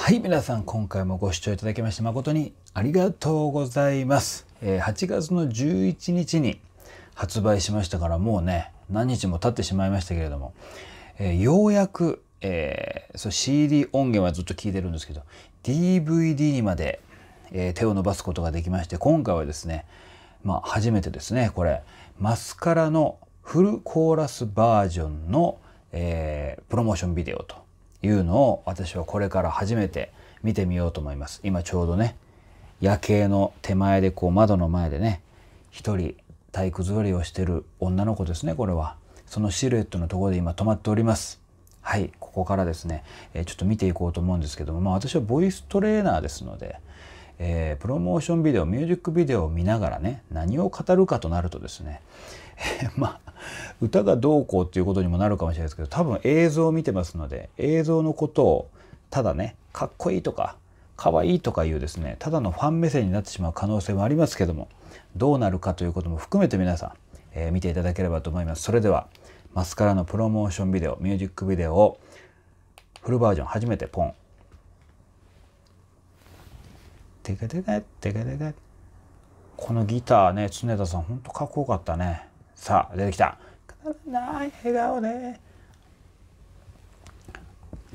はい、皆さん今回もご視聴いただきまして誠にありがとうございます。え8月の11日に発売しましたからもうね、何日も経ってしまいましたけれども、えようやく、えー、そう CD 音源はずっと聞いてるんですけど、DVD にまで、え手を伸ばすことができまして、今回はですね、まあ初めてですね、これ、マスカラのフルコーラスバージョンの、えー、プロモーションビデオというのを私はこれから初めて見てみようと思います。今ちょうどね、夜景の手前でこう窓の前でね、一人体育座りをしてる女の子ですね、これは。そのシルエットのところで今止まっております。はい、ここからですね、えちょっと見ていこうと思うんですけども、まあ私はボイストレーナーですので、えー、プロモーションビデオ、ミュージックビデオを見ながらね、何を語るかとなるとですね、まあ歌がどうこうっていうことにもなるかもしれないですけど多分映像を見てますので映像のことをただねかっこいいとかかわいとかいうですねただのファン目線になってしまう可能性もありますけどもどうなるかということも含めて皆さん、えー、見ていただければと思いますそれではマスカラのプロモーションビデオミュージックビデオをフルバージョン初めてポンテカテカテカテカこのギターね常田さんほんとかっこよかったねさあ出てきたない笑顔で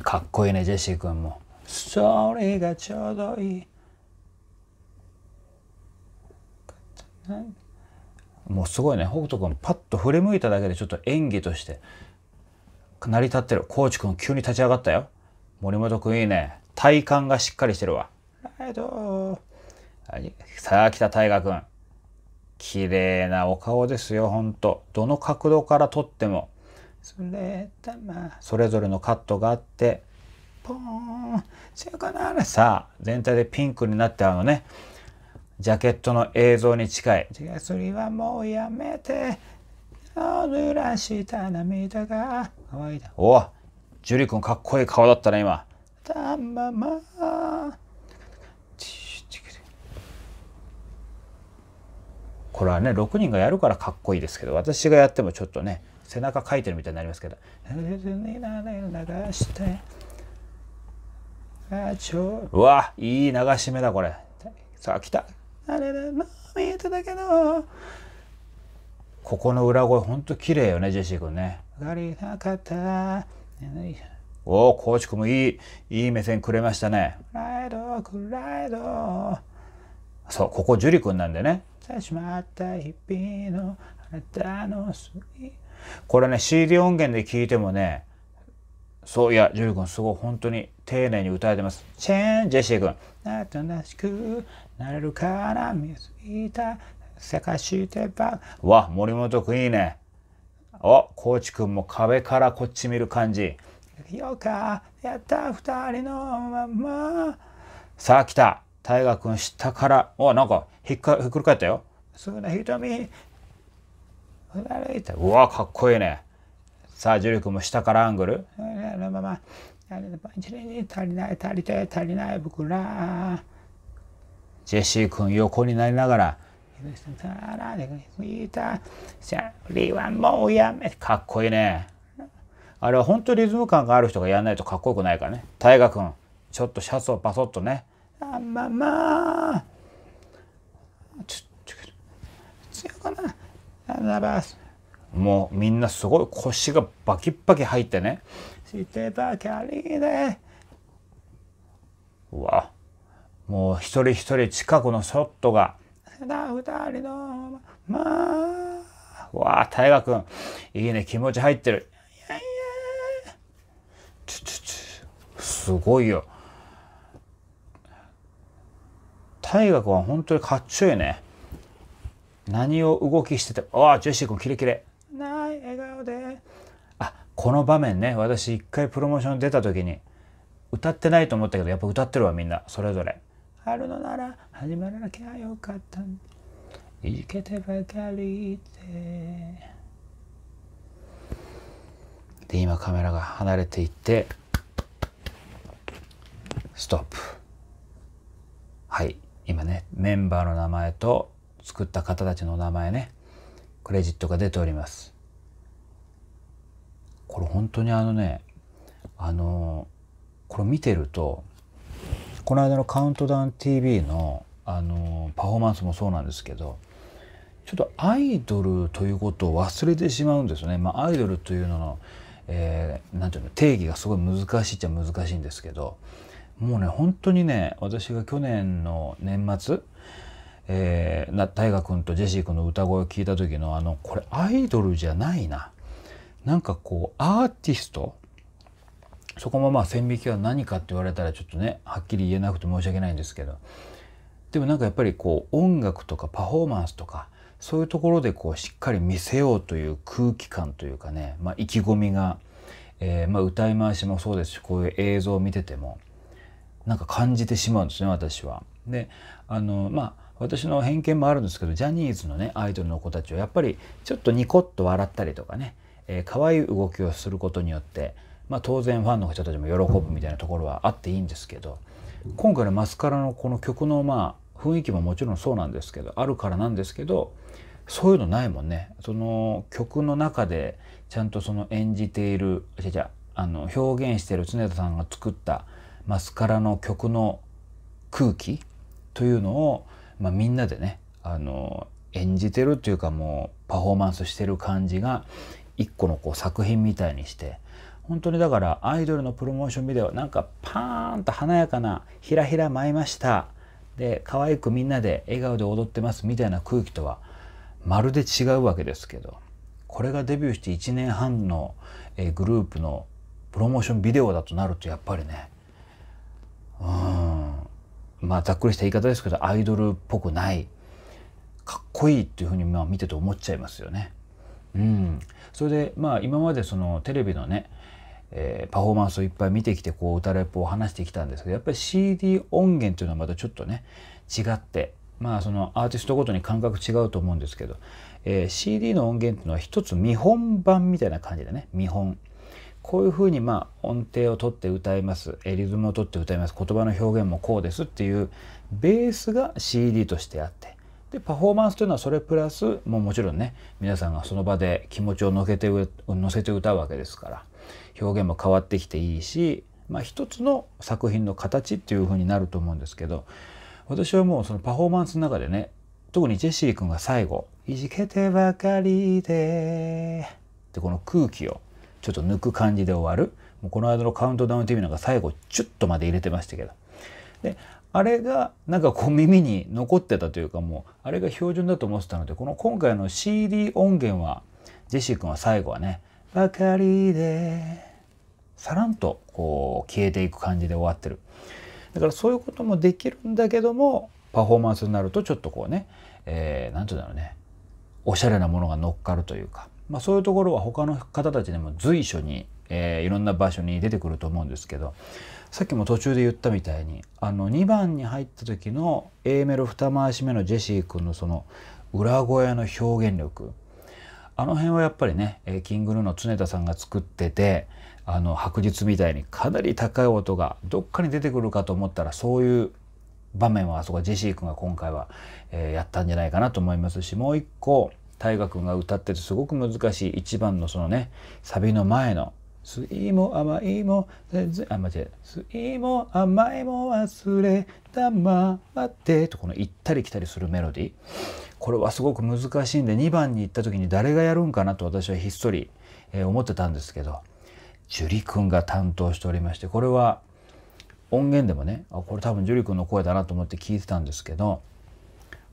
かっこいいねジェシー君もそれがちょうどいいもうすごいね北斗君パッと振り向いただけでちょっと演技として成り立ってるコーチ君急に立ち上がったよ森本君いいね体幹がしっかりしてるわさあ来た大河君綺麗なお顔ですよ、ほんと。どの角度から撮っても。それでまあ、それぞれのカットがあって、ポーン、さよなら。さあ、全体でピンクになってあのね、ジャケットの映像に近い。違う、それはもうやめて。濡らした涙が乾いた。おお、ジュリ君かっこいい顔だったね、今。たまま。これはね6人がやるからかっこいいですけど私がやってもちょっとね背中書いてるみたいになりますけど「流して」あちょうわいい流し目だこれさあ来たあれだ見えたけどここの裏声ほんと綺麗よねジェシー君ねおおコーチ君もいいいい目線くれましたねそう、ここ樹里君なんでね。これね、CD 音源で聞いてもね、そう、いや、樹ュ君、すごい、本当に丁寧に歌えてます。チェーン、ジェシー君。なたなしくなれるから見すぎた、探してば。わ、森本君いいね。お、コーチ君も壁からこっち見る感じ。よか、やった、二人のまま。さあ、来た。大河君下から、おなんかひっかひっくり返ったよ。すぐな瞳、ふられた。うわ、かっこいいね。さあ、ジュリ君も下からアングル。あのまま、足りない、足りたい、足りない、僕ら。ジェシー君横になりながら、もうやめかっこいいね。あれは本当リズム感がある人がやらないとかっこよくないからね。大河君、ちょっとシャツをパソッとね。あまあまあちょ違うかなばもうみんなすごい腰がバキッバキ入ってねしてでうわもう一人一人近くのショットが二人のまあうわ大河君いいね気持ち入ってるいやいやちょちょちょすごいよ大河は本当にかっちょいいね。何を動きしてて、ああ、ジェシー君キレキレ。ない、笑顔で。あ、この場面ね、私一回プロモーション出た時に、歌ってないと思ったけど、やっぱ歌ってるわ、みんな、それぞれ。あるのなら始まらなきゃよかった。いけてばかりで。で、今カメラが離れていって、ストップ。はい。今ねメンバーの名前と作った方たちの名前ねクレジットが出ておりますこれ本当にあのねあのこれ見てるとこの間の「カウントダウン TV の」あのパフォーマンスもそうなんですけどちょっとアイドルということを忘れてしまうんですよね。まあ、アイドルというのの、えー、なんていうの定義がすごい難しいっちゃ難しいんですけどもうね本当にね私が去年の年末えー、大河君とジェシー君の歌声を聞いた時のあのこれアイドルじゃないななんかこうアーティストそこもまあ線引きは何かって言われたらちょっとねはっきり言えなくて申し訳ないんですけどでもなんかやっぱりこう音楽とかパフォーマンスとかそういうところでこうしっかり見せようという空気感というかね、まあ、意気込みが、えーまあ、歌い回しもそうですしこういう映像を見てても。なんか感じてしまうんですね私は。であのまあ私の偏見もあるんですけどジャニーズのねアイドルの子たちはやっぱりちょっとニコッと笑ったりとかね、えー、可愛い動きをすることによって、まあ、当然ファンの人たちも喜ぶみたいなところはあっていいんですけど今回の「マスカラ」のこの曲のまあ雰囲気ももちろんそうなんですけどあるからなんですけどそういうのないもんねその曲の中でちゃんとその演じているあの表現している常田さんが作ったマスカラの曲の空気というのを、まあ、みんなでねあの演じてるっていうかもうパフォーマンスしてる感じが一個のこう作品みたいにして本当にだからアイドルのプロモーションビデオなんかパーンと華やかな「ひらひら舞いました」で可愛くみんなで笑顔で踊ってますみたいな空気とはまるで違うわけですけどこれがデビューして1年半のグループのプロモーションビデオだとなるとやっぱりねうんまあざっくりした言い方ですけどアイドルっぽくないかっこいいっていうふうにまあ見てて思っちゃいますよね。うん、それでまあ今までそのテレビのね、えー、パフォーマンスをいっぱい見てきてこう歌レポを話してきたんですけどやっぱり CD 音源というのはまたちょっとね違ってまあそのアーティストごとに感覚違うと思うんですけど、えー、CD の音源っていうのは一つ見本版みたいな感じでね見本。こういうふうにまあ音程をとって歌います、リズムをとって歌います、言葉の表現もこうですっていうベースが CD としてあって、で、パフォーマンスというのはそれプラス、もうもちろんね、皆さんがその場で気持ちを乗せて、乗せて歌うわけですから、表現も変わってきていいし、まあ一つの作品の形っていうふうになると思うんですけど、私はもうそのパフォーマンスの中でね、特にジェシー君が最後、いじけてばかりで、ってこの空気をちょっと抜く感じで終わる。もうこの間のカウントダウン TV なんか最後、チュッとまで入れてましたけど。で、あれがなんかこう耳に残ってたというかもうあれが標準だと思ってたのでこの今回の CD 音源はジェシー君は最後はね「ばかりで」さらんとこう消えていく感じで終わってるだからそういうこともできるんだけどもパフォーマンスになるとちょっとこうね何、えー、て言うんだろうねおしゃれなものが乗っかるというかまあ、そういうところは他の方たちでも随所に、えー、いろんな場所に出てくると思うんですけどさっきも途中で言ったみたいにあの2番に入った時の A メロ2回し目のジェシー君のその裏声の表現力あの辺はやっぱりね、えー、キングルーの常田さんが作っててあの白日みたいにかなり高い音がどっかに出てくるかと思ったらそういう場面はあそこジェシー君が今回は、えー、やったんじゃないかなと思いますしもう一個大河君が歌っててすごく難しい1番のそのねサビの前の「すいも甘いもあ間違え酸いも甘いも忘れたままで」とこの行ったり来たりするメロディーこれはすごく難しいんで2番に行った時に誰がやるんかなと私はひっそり、え思ってたんですけど樹里君が担当しておりましてこれは音源でもねあこれ多分樹君の声だなと思って聞いてたんですけど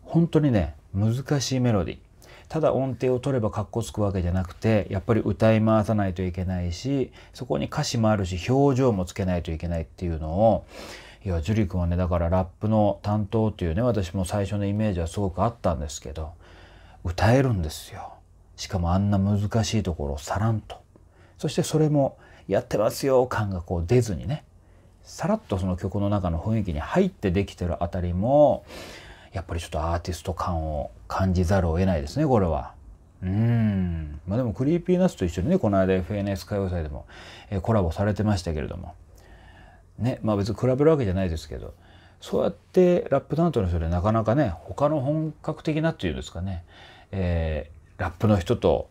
本当にね難しいメロディー。ただ音程を取ればかっこつくわけじゃなくてやっぱり歌い回さないといけないしそこに歌詞もあるし表情もつけないといけないっていうのをいや樹君はねだからラップの担当っていうね私も最初のイメージはすごくあったんですけど歌えるんですよ。しかもあんな難しいところをさらんと。そしてそれもやってますよ感がこう出ずにねさらっとその曲の中の雰囲気に入ってできてるあたりもやっぱりちょっとアーティスト感を感じざるを得ないですねこれは。うんまあでもクリーピーナッツと一緒にねこの間 FNS 歌謡祭でも、えコラボされてましたけれどもねまあ別に比べるわけじゃないですけどそうやってラップ担当の人でなかなかね他の本格的なっていうんですかね、えー、ラップの人と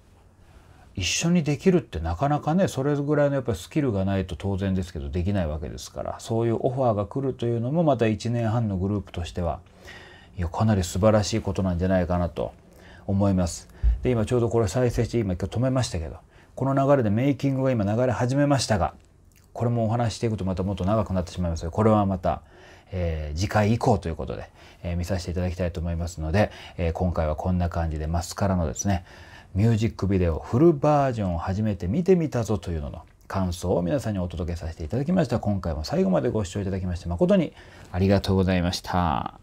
一緒にできるってなかなかねそれぐらいのやっぱりスキルがないと当然ですけどできないわけですからそういうオファーが来るというのもまた1年半のグループとしてはいやかなり素晴らしいことなんじゃないかなと思います。で今ちょうどこれ再生して今今日止めましたけどこの流れでメイキングが今流れ始めましたがこれもお話していくとまたもっと長くなってしまいますがこれはまた、えー、次回以降ということで、えー、見させていただきたいと思いますので、えー、今回はこんな感じでマスカラのですねミュージックビデオフルバージョンを初めて見てみたぞというのの感想を皆さんにお届けさせていただきました今回も最後までご視聴いただきまして誠にありがとうございました。